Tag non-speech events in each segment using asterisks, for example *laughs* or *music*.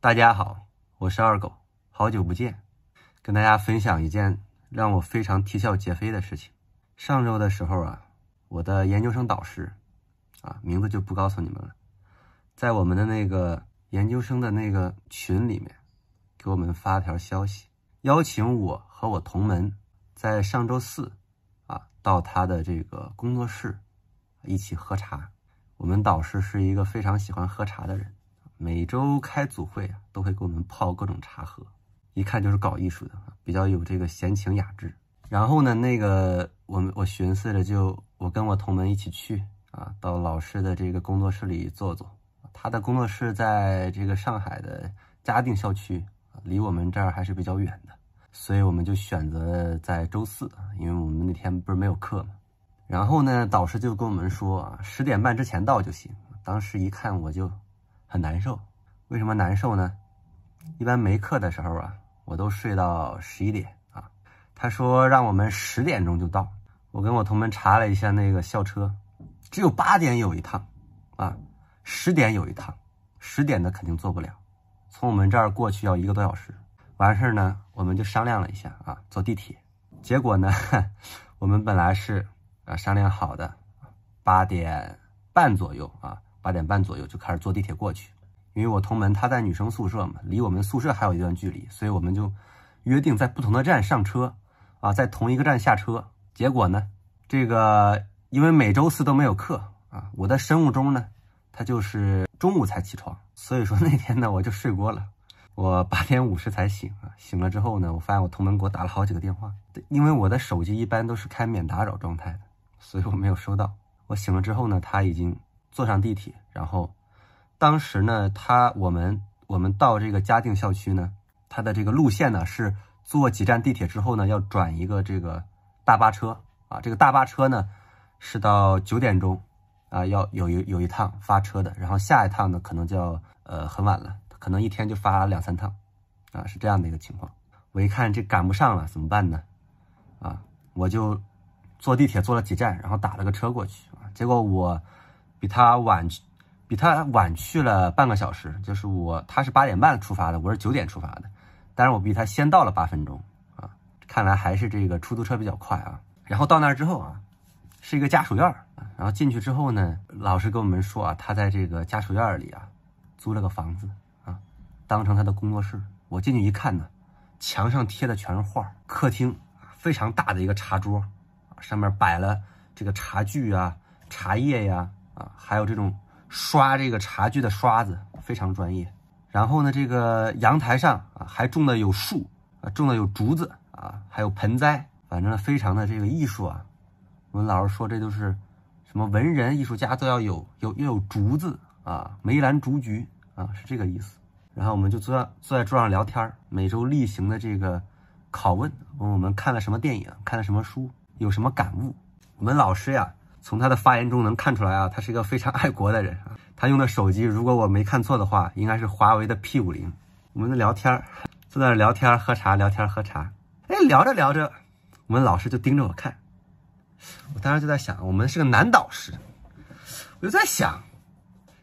大家好，我是二狗，好久不见，跟大家分享一件让我非常啼笑皆非的事情。上周的时候啊，我的研究生导师，啊名字就不告诉你们了，在我们的那个研究生的那个群里面，给我们发条消息，邀请我和我同门在上周四，啊到他的这个工作室一起喝茶。我们导师是一个非常喜欢喝茶的人。每周开组会啊，都会给我们泡各种茶喝，一看就是搞艺术的，比较有这个闲情雅致。然后呢，那个我们我寻思着，就我跟我同门一起去啊，到老师的这个工作室里坐坐。他的工作室在这个上海的嘉定校区，离我们这儿还是比较远的，所以我们就选择在周四，因为我们那天不是没有课嘛。然后呢，导师就跟我们说啊，十点半之前到就行。当时一看我就。很难受，为什么难受呢？一般没课的时候啊，我都睡到十一点啊。他说让我们十点钟就到，我跟我同门查了一下那个校车，只有八点有一趟啊，十点有一趟，十点的肯定坐不了。从我们这儿过去要一个多小时，完事儿呢，我们就商量了一下啊，坐地铁。结果呢，*laughs* 我们本来是啊商量好的，八点半左右啊。八点半左右就开始坐地铁过去，因为我同门她在女生宿舍嘛，离我们宿舍还有一段距离，所以我们就约定在不同的站上车，啊，在同一个站下车。结果呢，这个因为每周四都没有课啊，我的生物钟呢，它就是中午才起床，所以说 *laughs* 那天呢我就睡过了，我八点五十才醒啊。醒了之后呢，我发现我同门给我打了好几个电话，因为我的手机一般都是开免打扰状态的，所以我没有收到。我醒了之后呢，他已经。坐上地铁，然后当时呢，他我们我们到这个嘉定校区呢，他的这个路线呢是坐几站地铁之后呢，要转一个这个大巴车啊。这个大巴车呢是到九点钟啊，要有有一趟发车的，然后下一趟呢可能就要呃很晚了，可能一天就发两三趟啊，是这样的一个情况。我一看这赶不上了，怎么办呢？啊，我就坐地铁坐了几站，然后打了个车过去啊，结果我。比他晚去，比他晚去了半个小时。就是我，他是八点半出发的，我是九点出发的。但是我比他先到了八分钟啊！看来还是这个出租车比较快啊。然后到那儿之后啊，是一个家属院。然后进去之后呢，老师跟我们说啊，他在这个家属院里啊，租了个房子啊，当成他的工作室。我进去一看呢，墙上贴的全是画。客厅非常大的一个茶桌，上面摆了这个茶具啊、茶叶呀。啊，还有这种刷这个茶具的刷子非常专业。然后呢，这个阳台上啊还种的有树啊，种的有竹子啊，还有盆栽，反正非常的这个艺术啊。我们老师说这都是什么文人艺术家都要有有要有竹子啊，梅兰竹菊啊是这个意思。然后我们就坐坐在桌上聊天儿，每周例行的这个拷问，问我们看了什么电影，看了什么书，有什么感悟。我们老师呀。从他的发言中能看出来啊，他是一个非常爱国的人啊。他用的手机，如果我没看错的话，应该是华为的 P50。我们在聊天儿，坐那儿聊天儿，喝茶，聊天儿，喝茶。哎，聊着聊着，我们老师就盯着我看。我当时就在想，我们是个男导师，我就在想，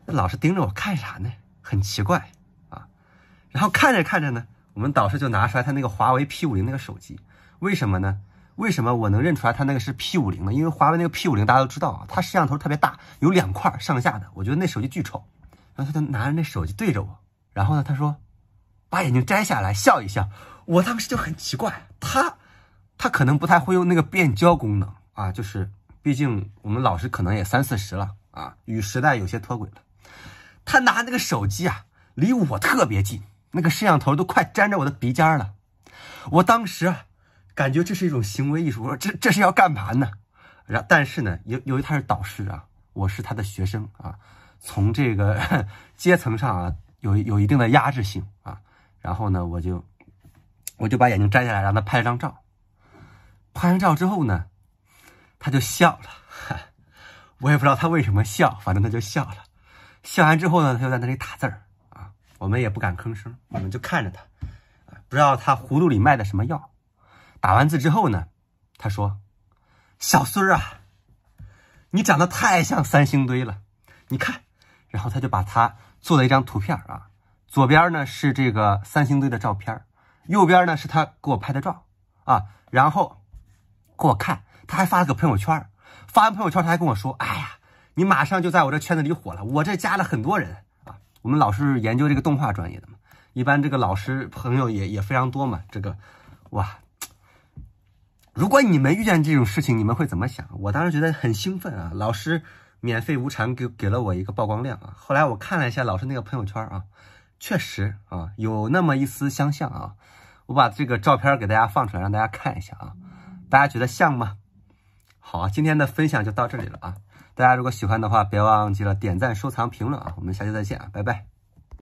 那老师盯着我看啥呢？很奇怪啊。然后看着看着呢，我们导师就拿出来他那个华为 P50 那个手机，为什么呢？为什么我能认出来他那个是 P 五零呢？因为华为那个 P 五零大家都知道啊，它摄像头特别大，有两块上下的。我觉得那手机巨丑，然后他就拿着那手机对着我，然后呢，他说把眼镜摘下来笑一笑。我当时就很奇怪，他他可能不太会用那个变焦功能啊，就是毕竟我们老师可能也三四十了啊，与时代有些脱轨了。他拿那个手机啊，离我特别近，那个摄像头都快粘着我的鼻尖了。我当时。感觉这是一种行为艺术，我说这这是要干盘呢，然但是呢，由由于他是导师啊，我是他的学生啊，从这个 *laughs* 阶层上啊有有一定的压制性啊，然后呢，我就我就把眼镜摘下来让他拍张照，拍完照之后呢，他就笑了，*laughs* 我也不知道他为什么笑，反正他就笑了，笑完之后呢，他就在那里打字儿啊，我们也不敢吭声，我们就看着他，不知道他葫芦里卖的什么药。打完字之后呢，他说：“小孙儿啊，你长得太像三星堆了，你看。”然后他就把他做了一张图片啊，左边呢是这个三星堆的照片，右边呢是他给我拍的照啊。然后给我看，他还发了个朋友圈，发完朋友圈他还跟我说：“哎呀，你马上就在我这圈子里火了，我这加了很多人啊。”我们老师研究这个动画专业的嘛，一般这个老师朋友也也非常多嘛。这个，哇！如果你们遇见这种事情，你们会怎么想？我当时觉得很兴奋啊，老师免费无偿给给了我一个曝光量啊。后来我看了一下老师那个朋友圈啊，确实啊有那么一丝相像啊。我把这个照片给大家放出来，让大家看一下啊，大家觉得像吗？好，今天的分享就到这里了啊，大家如果喜欢的话，别忘记了点赞、收藏、评论啊，我们下期再见啊，拜拜。